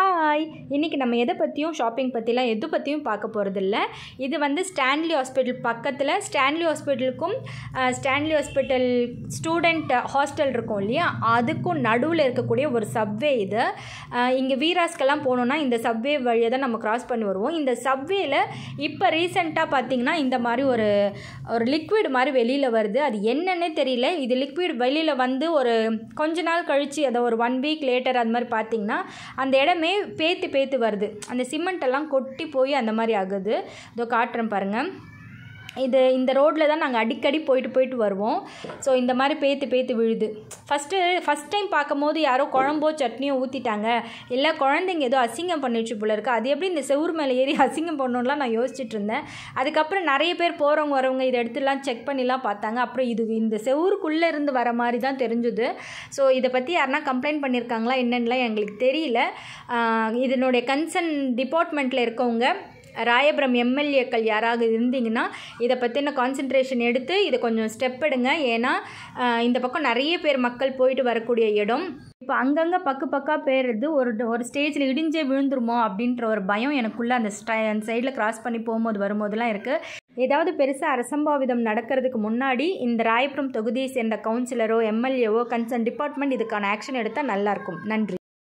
hi இன்றைக்கி நம்ம எதை பற்றியும் ஷாப்பிங் பற்றிலாம் எது பற்றியும் பார்க்க போகிறதில்ல இது வந்து ஸ்டான்லி ஹாஸ்பிட்டல் பக்கத்தில் ஸ்டான்லி ஹாஸ்பிட்டலுக்கும் ஸ்டான்லி ஹாஸ்பிட்டல் ஸ்டூடெண்ட் ஹாஸ்டல் இருக்கும் இல்லையா அதுக்கும் நடுவில் இருக்கக்கூடிய ஒரு சப்வே இது இங்கே வீராஸ்கெல்லாம் போனோன்னா இந்த சப்வே வழியை தான் நம்ம க்ராஸ் பண்ணி வருவோம் இந்த சப்வேயில் இப்போ ரீசெண்டாக பார்த்தீங்கன்னா இந்த மாதிரி ஒரு ஒரு லிக்விட் மாதிரி வெளியில் வருது அது என்னன்னே தெரியல இது லிக்விட் வெளியில் வந்து ஒரு கொஞ்ச நாள் கழித்து அதை ஒரு ஒன் வீக் லேட்டர் அது மாதிரி பார்த்தீங்கன்னா அந்த இடமே எல்லாமே பேத்து பேத்து வருது அந்த சிமெண்ட்டெல்லாம் கொட்டி போய் அந்த மாதிரி ஆகுது இதோ காட்டுறேன் பாருங்கள் இது இந்த ரோட்டில் தான் நாங்கள் அடிக்கடி போயிட்டு போயிட்டு வருவோம் ஸோ இந்த மாதிரி பேத்து பேத்து விழுது ஃபஸ்ட்டு ஃபஸ்ட் டைம் பார்க்கும்போது யாரோ குழம்போ சட்னியோ ஊற்றிட்டாங்க இல்லை குழந்தைங்க ஏதோ அசிங்கம் பண்ணிடுச்சு போல இருக்குது அது எப்படி இந்த செவ்வூர் மேலே ஏறி அசிங்கம் பண்ணணும்லாம் நான் யோசிச்சுட்டு இருந்தேன் அதுக்கப்புறம் நிறைய பேர் போகிறவங்க வரவங்க இதை எடுத்துலாம் செக் பண்ணிலாம் பார்த்தாங்க அப்புறம் இது இந்த செவுருக்குள்ளே இருந்து வர மாதிரி தான் தெரிஞ்சுது ஸோ இதை பற்றி யாருனா கம்ப்ளைண்ட் பண்ணியிருக்காங்களா என்னென்னலாம் எங்களுக்கு தெரியல இதனுடைய கன்சர்ன் டிபார்ட்மெண்ட்டில் இருக்கவங்க ராயபுரம் எம்எல்ஏக்கள் யாராவது இருந்தீங்கன்னா இதை பற்றின கான்சென்ட்ரேஷன் எடுத்து இதை கொஞ்சம் ஸ்டெப் எடுங்க ஏன்னா இந்த பக்கம் நிறைய பேர் மக்கள் போயிட்டு வரக்கூடிய இடம் இப்போ அங்கங்கே பக்கு பக்கா போயிடுறது ஒரு ஒரு ஸ்டேஜில் இடிஞ்சே விழுந்துருமோ அப்படின்ற ஒரு பயம் எனக்குள்ளே அந்த ஸ்டை அந்த சைடில் கிராஸ் பண்ணி போகும்போது வரும்போதெல்லாம் இருக்குது ஏதாவது பெருசாக அரசம்பாவிதம் நடக்கிறதுக்கு முன்னாடி இந்த ராயபுரம் தொகுதியை சேர்ந்த கவுன்சிலரோ எம்எல்ஏவோ கன்சர்ன் டிபார்ட்மெண்ட் இதுக்கான ஆக்ஷன் எடுத்தால் நல்லாயிருக்கும் நன்றி